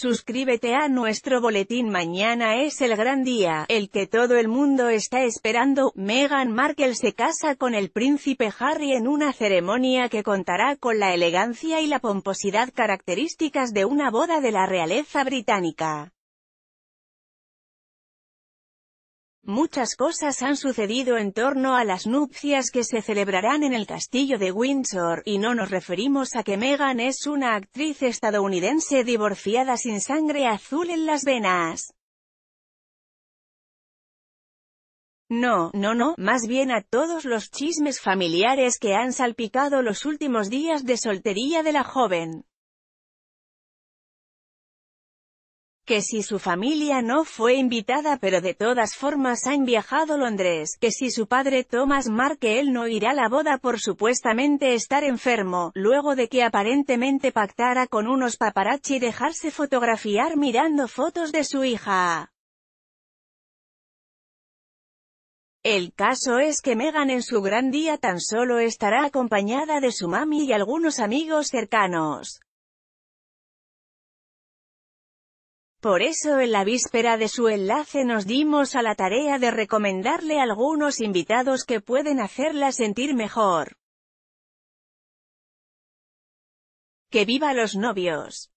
Suscríbete a nuestro boletín mañana es el gran día, el que todo el mundo está esperando, Meghan Markle se casa con el príncipe Harry en una ceremonia que contará con la elegancia y la pomposidad características de una boda de la realeza británica. Muchas cosas han sucedido en torno a las nupcias que se celebrarán en el castillo de Windsor, y no nos referimos a que Meghan es una actriz estadounidense divorciada sin sangre azul en las venas. No, no, no, más bien a todos los chismes familiares que han salpicado los últimos días de soltería de la joven. que si su familia no fue invitada pero de todas formas han viajado a Londres, que si su padre Thomas Mark él no irá a la boda por supuestamente estar enfermo, luego de que aparentemente pactara con unos paparazzi y dejarse fotografiar mirando fotos de su hija. El caso es que Megan en su gran día tan solo estará acompañada de su mami y algunos amigos cercanos. Por eso en la víspera de su enlace nos dimos a la tarea de recomendarle algunos invitados que pueden hacerla sentir mejor. ¡Que viva los novios!